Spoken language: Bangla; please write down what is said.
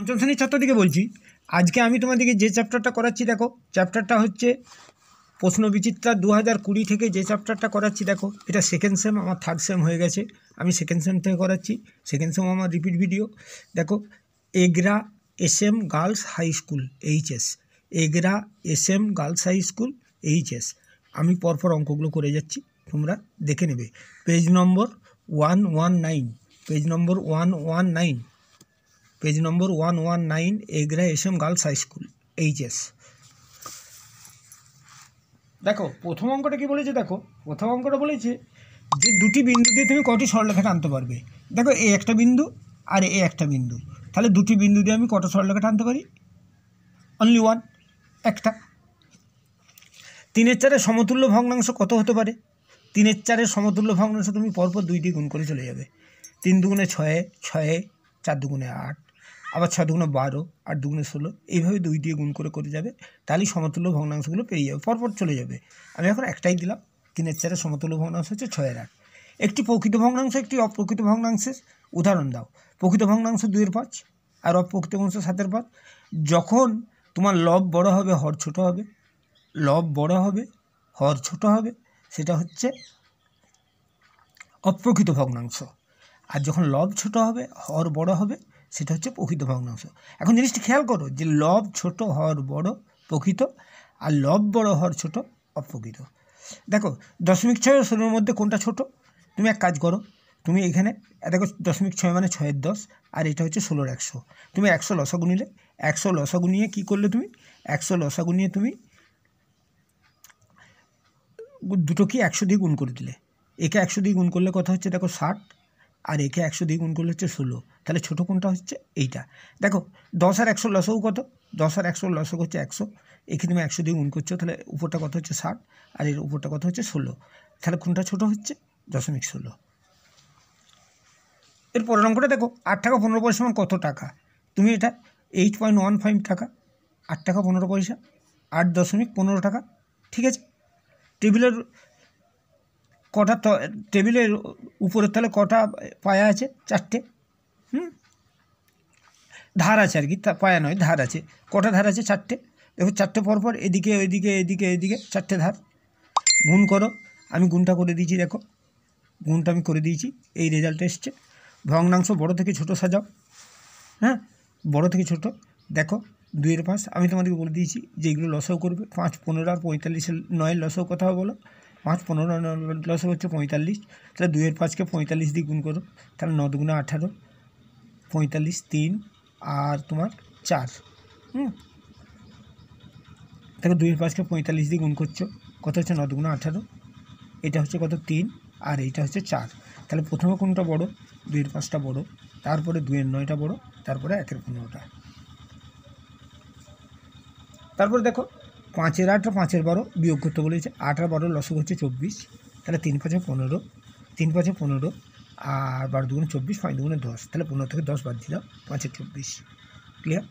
পঞ্চম শ্রেণীর ছাত্রদিকে বলছি আজকে আমি তোমাদেরকে যে চ্যাপ্টারটা করাচ্ছি দেখো চ্যাপ্টারটা হচ্ছে প্রশ্ন বিচিত্রা দু হাজার কুড়ি থেকে যে চ্যাপ্টারটা করাচ্ছি দেখো এটা সেকেন্ড সেম আমার থার্ড সেম হয়ে গেছে আমি সেকেন্ড সেম থেকে করাচ্ছি সেকেন্ড সেম আমার রিপিট ভিডিও দেখো Egra S M girls high school HS Egra S M girls high school HS আমি পরপর অঙ্কগুলো করে যাচ্ছি তোমরা দেখে নেবে page number one one nine page number one one nine page number one one nine S SM girls high school HS দেখো প্রথম অঙ্কটা কি বলেছে দেখো প্রথম অঙ্কটা বলেছে যে দুটি বিন্দু দিয়ে তুমি কটি সরলরেখা আনতে পারবে দেখো এ একটা বিন্দু আর এ একটা বিন্দু তাহলে দুটি বিন্দু দিয়ে আমি কত সরলরেখা টানতে পারি অনলি ওয়ান একটা তিনের চারে সমতুল্য ভগ্নাংশ কত হতে পারে তিনের চারে সমতুল্য ভগ্নাংশ তুমি পরপর দুইটি গুণ করে চলে যাবে তিন দুগুণে ছয়ে ছয়ে চার দুগুণে আট আবার ছ দুগুণে বারো আর দুগুণে ষোলো এইভাবে দুই দিয়ে গুণ করে করে যাবে তাহলেই সমতুল্য ভগ্নাংশগুলো পেয়ে যাবে পরপর চলে যাবে আমি এখন একটাই দিলাম তিনের চারে সমতুল্য ভগ্নাংশ হচ্ছে ছয়ের আট একটি প্রকৃত ভগ্নাংশ একটি অপ্রকৃত ভগ্নাংশের উদাহরণ দাও প্রকৃত ভগ্নাংশ দুইয়ের পাঁচ আর অপ্রকৃত ভগ্নাংশ সাতের পাঁচ যখন তোমার লব বড় হবে হর ছোট হবে লব বড় হবে হর ছোট হবে সেটা হচ্ছে অপ্রকৃত ভগ্নাংশ আর যখন লব ছোট হবে হর বড় হবে সেটা হচ্ছে প্রকৃত ভগ্নাংশ এখন জিনিসটি খেয়াল করো যে লব ছোট হর বড় প্রকৃত আর লব বড় হর ছোট অপ্রকৃত দেখো দশমিক ছয় ষোলোর মধ্যে কোনটা ছোট তুমি এক কাজ করো তুমি এখানে দেখো দশমিক ছয় মানে ছয়ের দশ আর এটা হচ্ছে ষোলোর একশো তুমি একশো লসা নিলে একশো লসা গুণিয়ে কী করলে তুমি একশো লসা গুণিয়ে তুমি দুটো কি একশো দিয়ে গুণ করে দিলে একে একশো দিয়ে গুণ করলে কথা হচ্ছে দেখো ষাট আর একে একশো দিয়ে গুণ করলে হচ্ছে ষোলো তাহলে ছোটো কোনটা হচ্ছে এইটা দেখো দশ আর একশো লসও কত দশ আর একশো লসও হচ্ছে একশো একে তুমি একশো দিয়ে গুণ করছো তাহলে উপরটা কত হচ্ছে ষাট আর এর উপরটা কত হচ্ছে ষোলো তাহলে কোনটা ছোট হচ্ছে দশমিক ষোলো এর পরের অঙ্কটা দেখো আট টাকা পনেরো পয়সা সমান কত টাকা তুমি এটা এইট পয়েন্ট ওয়ান ফাইভ টাকা আট টাকা পনেরো পয়সা আট দশমিক পনেরো টাকা ঠিক আছে টেবিলের কটা টেবিলের উপরের তলে কটা পায়া আছে চারটে হুম ধার আছে আর কি পায়া নয় ধার আছে কটা ধার আছে চারটে দেখো চারটে পরপর এদিকে ওইদিকে এদিকে এদিকে চারটে ধার গুণ করো আমি গুণটা করে দিয়েছি দেখো গুণটা আমি করে দিয়েছি এই রেজাল্ট এসছে ভগ্নাংশ বড় থেকে ছোট সাজাও হ্যাঁ বড় থেকে ছোট দেখো দুইয়ের পাঁচ আমি তোমাদেরকে বলে দিয়েছি যেগুলো লসও করবে পাঁচ পনেরো আর পঁয়তাল্লিশের নয়ের লসও কথা বলো পাঁচ পনেরো লসে হচ্ছে পঁয়তাল্লিশ তাহলে দুইয়ের পাঁচকে পঁয়তাল্লিশ দিয়ে গুণ করো তাহলে ন আঠারো পঁয়তাল্লিশ তিন আর তোমার চার হুম তাহলে দুইয়ের পাঁচকে পঁয়তাল্লিশ দিয়ে গুণ করছো কত হচ্ছে ন আঠারো এটা হচ্ছে কত তিন আর এইটা হচ্ছে চার তাহলে প্রথমে কোনটা বড় দুইয়ের পাঁচটা বড় তারপরে দুইয়ের নয়টা বড় তারপরে একের পনেরোটা তারপরে দেখো পাঁচের আট পাঁচের বারো বিয়োগ করতে বলেছে আট আর বারো লসক হচ্ছে চব্বিশ তাহলে তিন পাঁচে পনেরো তিন পাঁচে পনেরো আর বারো দুগুণে চব্বিশ পাঁচ দুগুণে দশ তাহলে পনেরো থেকে দশ বাদ দিলাম পাঁচে চব্বিশ ক্লিয়ার